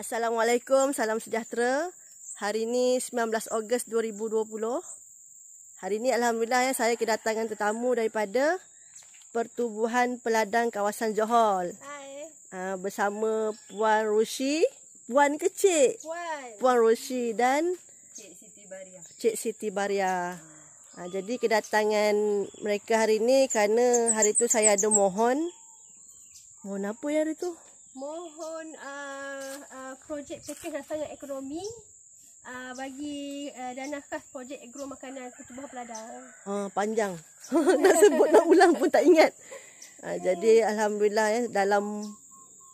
Assalamualaikum, salam sejahtera. Hari ini 19 Ogos 2020. Hari ini Alhamdulillah ya, saya kedatangan tetamu daripada Pertubuhan Peladang Kawasan Johol Hai. Uh, bersama Puan Rushi, Puan Kecik. Puan. Puan Rushi dan Cik Siti Baria. Cik Siti Baria. Uh, ah, jadi kedatangan mereka hari ini kerana hari tu saya ada mohon. Mohon apa ya hari tu? Mohon uh, projek pekej rasanya ekonomi uh, bagi uh, dana khas projek agro makanan ketubuh peladang. Uh, panjang. nak sebut nak ulang pun tak ingat. Uh, hmm. jadi alhamdulillah ya dalam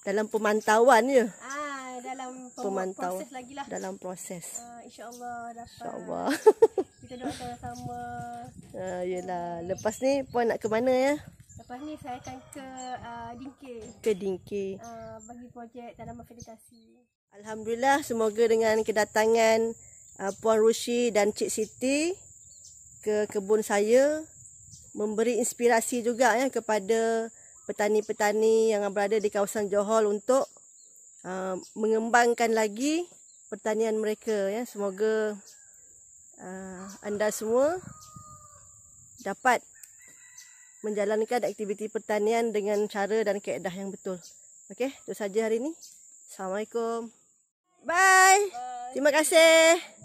dalam pemantauan ya. Ah dalam pemantauan. proses lagi lah. Dalam proses. Uh, InsyaAllah dapat. InsyaAllah. Kita doakan sama. Uh, yelah. Lepas ni puan nak ke mana ya? Lepas ni saya akan ke uh, Dingke. Ke Dingke. Uh, Uh, bagi projek tanaman vegetasi. Alhamdulillah semoga dengan kedatangan uh, Puan Rushi dan Cik Siti ke kebun saya memberi inspirasi juga ya kepada petani-petani yang berada di kawasan Johor untuk uh, mengembangkan lagi pertanian mereka ya. Semoga uh, anda semua dapat menjalankan aktiviti pertanian dengan cara dan keadaan yang betul. Okay, itu saja hari ini. Assalamualaikum. Bye. Bye. Terima kasih.